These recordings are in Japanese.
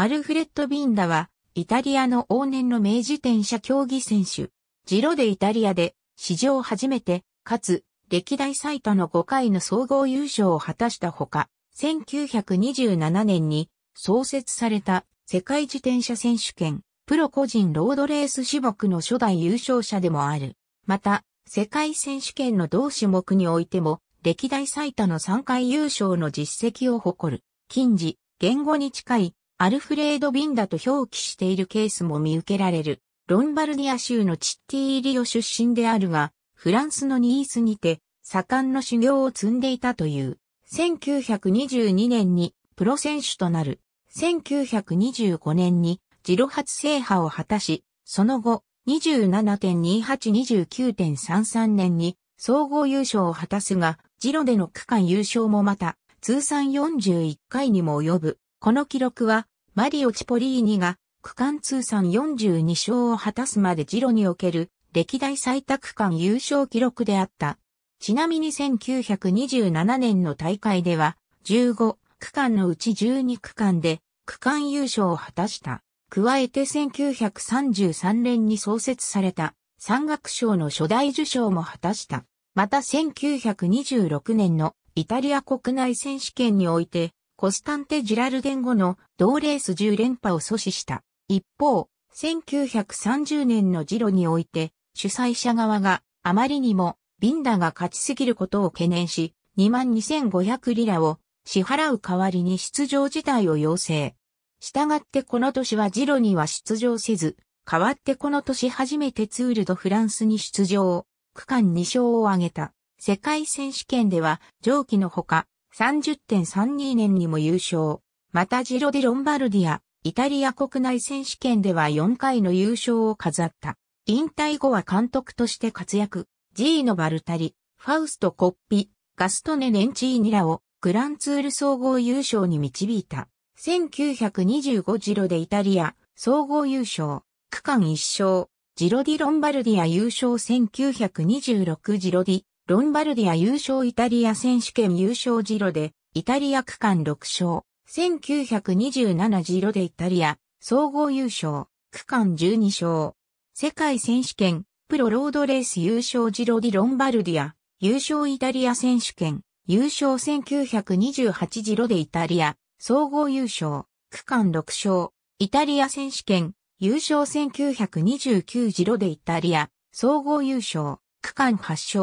アルフレッド・ビンダは、イタリアの往年の名自転車競技選手。ジロでイタリアで、史上初めて、かつ、歴代最多の5回の総合優勝を果たしたほか、1927年に創設された世界自転車選手権、プロ個人ロードレース種目の初代優勝者でもある。また、世界選手権の同種目においても、歴代最多の3回優勝の実績を誇る。近似、言語に近いアルフレード・ビンダと表記しているケースも見受けられる。ロンバルディア州のチッティーリオ出身であるが、フランスのニースにて、盛んの修行を積んでいたという。1922年にプロ選手となる。1925年にジロ初制覇を果たし、その後、27.2829.33年に総合優勝を果たすが、ジロでの区間優勝もまた、通算41回にも及ぶこの記録は、マリオ・チポリーニが区間通算42勝を果たすまでジロにおける歴代最多区間優勝記録であった。ちなみに1927年の大会では15区間のうち12区間で区間優勝を果たした。加えて1933年に創設された山岳賞の初代受賞も果たした。また1926年のイタリア国内選手権においてコスタンテ・ジラルデン後の同レース10連覇を阻止した。一方、1930年のジロにおいて、主催者側があまりにもビンダが勝ちすぎることを懸念し、22,500リラを支払う代わりに出場自体を要請。したがってこの年はジロには出場せず、代わってこの年初めてツールドフランスに出場。区間2勝を挙げた。世界選手権では上記のほか、30.32年にも優勝。またジロディ・ロンバルディア、イタリア国内選手権では4回の優勝を飾った。引退後は監督として活躍。ジーノ・バルタリ、ファウスト・コッピ、ガストネ・レンチーニらをグランツール総合優勝に導いた。1925ジロでイタリア総合優勝。区間1勝。ジロディ・ロンバルディア優勝1926ジロディ、ロンバルディア優勝イタリア選手権優勝ジロで、イタリア区間6勝、1927ジロでイタリア、総合優勝、区間12勝、世界選手権、プロロードレース優勝ジロディロンバルディア、優勝イタリア選手権、優勝1928ジロでイタリア、総合優勝、区間6勝、イタリア選手権、優勝1929ジロでイタリア、総合優勝、区間8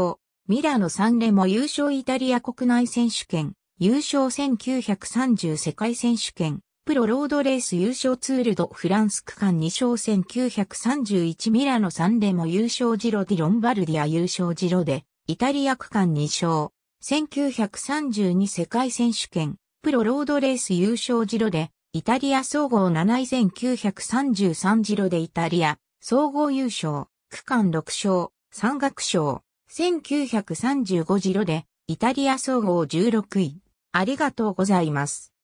勝、ミラノ・サンレモ優勝イタリア国内選手権、優勝1930世界選手権、プロロードレース優勝ツールドフランス区間2勝1931ミラノ・サンレモ優勝ジロディ・ロンバルディア優勝ジロで、イタリア区間2勝、1932世界選手権、プロロードレース優勝ジロで、イタリア総合7位1933ジロでイタリア、総合優勝、区間6勝、山岳賞。1935ジロでイタリア総合16位。ありがとうございます。